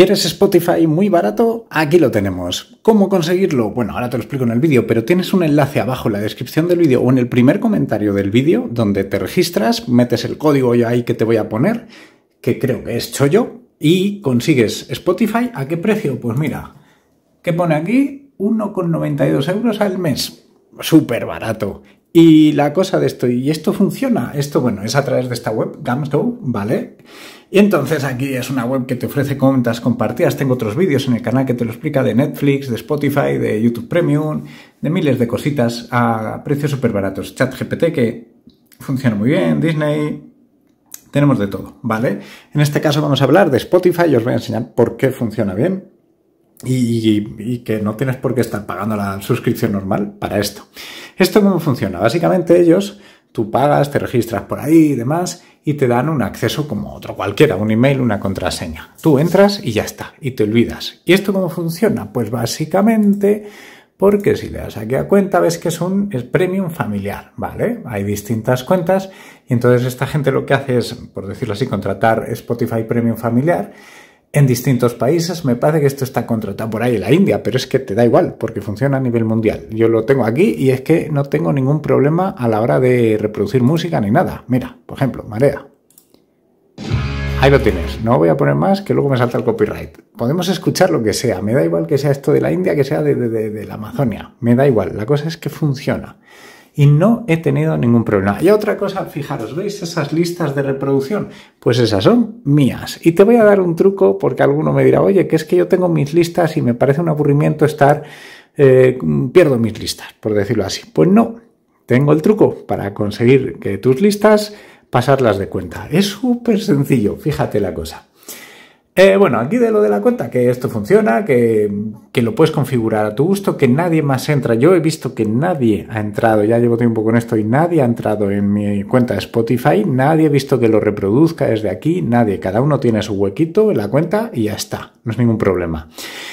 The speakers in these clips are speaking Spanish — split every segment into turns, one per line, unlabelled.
¿Quieres Spotify muy barato? Aquí lo tenemos. ¿Cómo conseguirlo? Bueno, ahora te lo explico en el vídeo, pero tienes un enlace abajo en la descripción del vídeo o en el primer comentario del vídeo donde te registras, metes el código yo ahí que te voy a poner, que creo que es chollo, y consigues Spotify. ¿A qué precio? Pues mira, ¿qué pone aquí? 1,92 euros al mes. Súper barato. Y la cosa de esto, y esto funciona, esto bueno, es a través de esta web, Gamsgo, ¿vale? Y entonces aquí es una web que te ofrece cuentas compartidas, tengo otros vídeos en el canal que te lo explica de Netflix, de Spotify, de YouTube Premium, de miles de cositas a precios súper baratos, Chat GPT que funciona muy bien, Disney, tenemos de todo, ¿vale? En este caso vamos a hablar de Spotify y os voy a enseñar por qué funciona bien y, que no tienes por qué estar pagando la suscripción normal para esto. ¿Esto cómo funciona? Básicamente ellos, tú pagas, te registras por ahí y demás y te dan un acceso como otro cualquiera, un email, una contraseña. Tú entras y ya está, y te olvidas. ¿Y esto cómo funciona? Pues básicamente porque si le das aquí a cuenta ves que es un premium familiar, ¿vale? Hay distintas cuentas y entonces esta gente lo que hace es, por decirlo así, contratar Spotify Premium Familiar en distintos países. Me parece que esto está contratado por ahí en la India, pero es que te da igual porque funciona a nivel mundial. Yo lo tengo aquí y es que no tengo ningún problema a la hora de reproducir música ni nada. Mira, por ejemplo, Marea. Ahí lo tienes. No voy a poner más que luego me salta el copyright. Podemos escuchar lo que sea. Me da igual que sea esto de la India, que sea de, la Amazonia. Me da igual. La cosa es que funciona y no he tenido ningún problema. Y otra cosa, fijaros, ¿veis esas listas de reproducción? Pues esas son mías. Y te voy a dar un truco porque alguno me dirá, oye, que es que yo tengo mis listas y me parece un aburrimiento estar, eh, pierdo mis listas, por decirlo así. Pues no, tengo el truco para conseguir que tus listas pasarlas de cuenta. Es súper sencillo, fíjate la cosa. Eh, bueno, aquí de lo de la cuenta, que esto funciona, que, que, lo puedes configurar a tu gusto, que nadie más entra. Yo he visto que nadie ha entrado, ya llevo tiempo con esto y nadie ha entrado en mi cuenta de Spotify, nadie he visto que lo reproduzca desde aquí, nadie. Cada uno tiene su huequito en la cuenta y ya está, no es ningún problema.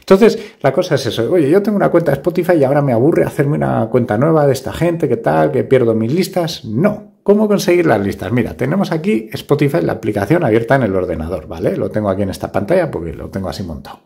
Entonces, la cosa es eso. Oye, yo tengo una cuenta de Spotify y ahora me aburre hacerme una cuenta nueva de esta gente, que tal, que pierdo mis listas. No, ¿Cómo conseguir las listas? Mira, tenemos aquí Spotify, la aplicación abierta en el ordenador, ¿vale? Lo tengo aquí en esta pantalla porque lo tengo así montado.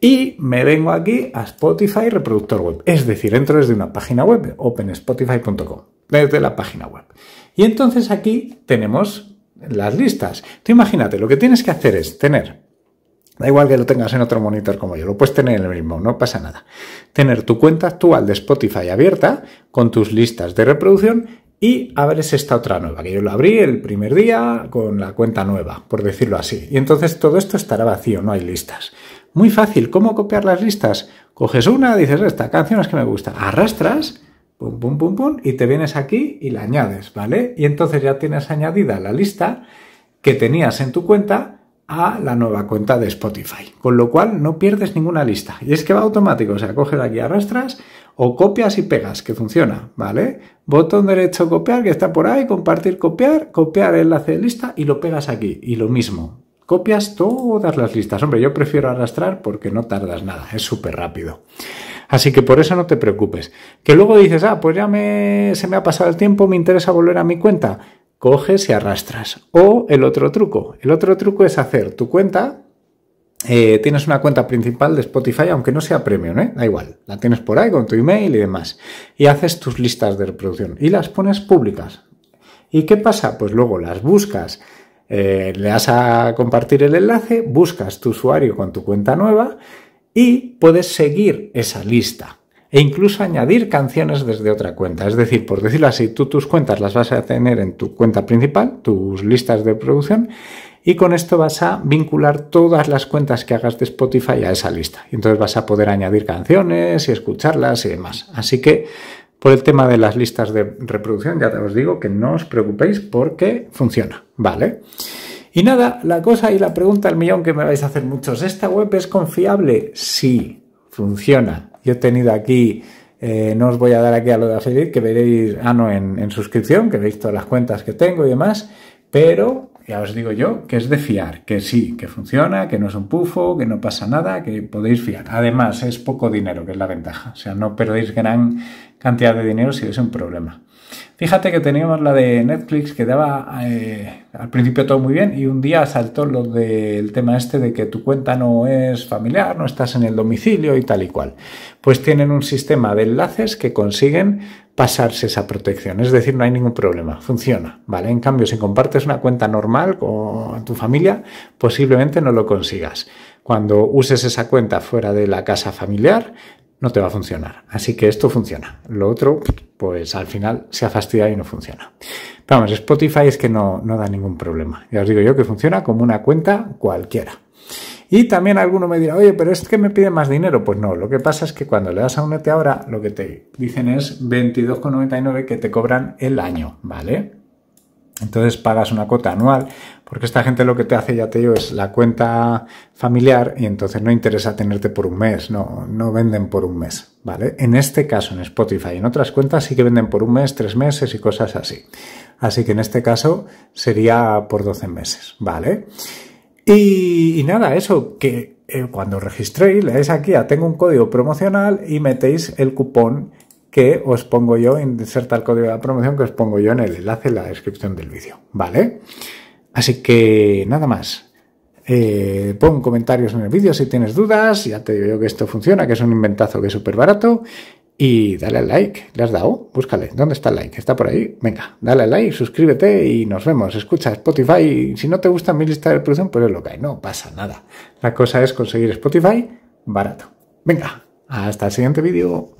Y me vengo aquí a Spotify reproductor web, es decir, entro desde una página web, openspotify.com, desde la página web. Y entonces aquí tenemos las listas. Tú imagínate, lo que tienes que hacer es tener Da igual que lo tengas en otro monitor como yo, lo puedes tener en el mismo, no pasa nada. Tener tu cuenta actual de Spotify abierta con tus listas de reproducción y abres esta otra nueva, que yo lo abrí el primer día con la cuenta nueva, por decirlo así. Y entonces todo esto estará vacío, no hay listas. Muy fácil, ¿cómo copiar las listas? Coges una, dices, esta canción es que me gusta, arrastras, pum, pum, pum, pum, y te vienes aquí y la añades, ¿vale? Y entonces ya tienes añadida la lista que tenías en tu cuenta a la nueva cuenta de Spotify, con lo cual no pierdes ninguna lista. Y es que va automático, o sea, coges aquí, arrastras o copias y pegas, que funciona, ¿vale? Botón derecho copiar, que está por ahí, compartir, copiar, copiar el enlace de lista y lo pegas aquí. Y lo mismo, copias todas las listas. Hombre, yo prefiero arrastrar porque no tardas nada, es súper rápido. Así que por eso no te preocupes. Que luego dices, ah, pues ya me, se me ha pasado el tiempo, me interesa volver a mi cuenta coges y arrastras. O el otro truco. El otro truco es hacer tu cuenta. Eh, tienes una cuenta principal de Spotify, aunque no sea premium, ¿eh? da igual. La tienes por ahí con tu email y demás. Y haces tus listas de reproducción y las pones públicas. ¿Y qué pasa? Pues luego las buscas, eh, le das a compartir el enlace, buscas tu usuario con tu cuenta nueva y puedes seguir esa lista e incluso añadir canciones desde otra cuenta. Es decir, por decirlo así, tú tus cuentas las vas a tener en tu cuenta principal, tus listas de producción, y con esto vas a vincular todas las cuentas que hagas de Spotify a esa lista. Y entonces vas a poder añadir canciones y escucharlas y demás. Así que por el tema de las listas de reproducción, ya te os digo que no os preocupéis porque funciona, ¿vale? Y nada, la cosa y la pregunta del millón que me vais a hacer muchos, ¿esta web es confiable? Sí, funciona yo he tenido aquí, eh, no os voy a dar aquí a lo de seguir que veréis, ah, no, en, en suscripción, que veis todas las cuentas que tengo y demás, pero ya os digo yo que es de fiar, que sí, que funciona, que no es un pufo, que no pasa nada, que podéis fiar. Además, es poco dinero, que es la ventaja. O sea, no perdéis gran cantidad de dinero si es un problema. Fíjate que teníamos la de Netflix que daba eh, al principio todo muy bien y un día saltó lo del tema este de que tu cuenta no es familiar, no estás en el domicilio y tal y cual. Pues tienen un sistema de enlaces que consiguen pasarse esa protección, es decir, no hay ningún problema, funciona, ¿vale? En cambio, si compartes una cuenta normal con tu familia, posiblemente no lo consigas. Cuando uses esa cuenta fuera de la casa familiar, no te va a funcionar. Así que esto funciona. Lo otro, pues al final se ha fastidiado y no funciona. vamos, Spotify es que no, no da ningún problema. Ya os digo yo que funciona como una cuenta cualquiera. Y también alguno me dirá, oye, pero es que me piden más dinero. Pues no, lo que pasa es que cuando le das a Únete ahora, lo que te dicen es 22,99 que te cobran el año, ¿vale? Entonces pagas una cuota anual, porque esta gente lo que te hace, ya te digo, es la cuenta familiar y entonces no interesa tenerte por un mes, no, no venden por un mes, ¿vale? En este caso, en Spotify, en otras cuentas sí que venden por un mes, tres meses y cosas así. Así que en este caso sería por 12 meses, ¿vale? Y, nada, eso, que eh, cuando registréis, le aquí a ah, tengo un código promocional y metéis el cupón que os pongo yo, inserta el código de la promoción que os pongo yo en el enlace en la descripción del vídeo, ¿vale? Así que nada más. Eh, pon comentarios en el vídeo si tienes dudas, ya te digo que esto funciona, que es un inventazo que es súper barato. Y dale al like, ¿le has dado? Búscale, ¿dónde está el like? ¿Está por ahí? Venga, dale al like, suscríbete y nos vemos. Escucha Spotify, si no te gusta mi lista de reproducción, pues es lo que hay, no pasa nada. La cosa es conseguir Spotify barato. Venga, hasta el siguiente vídeo.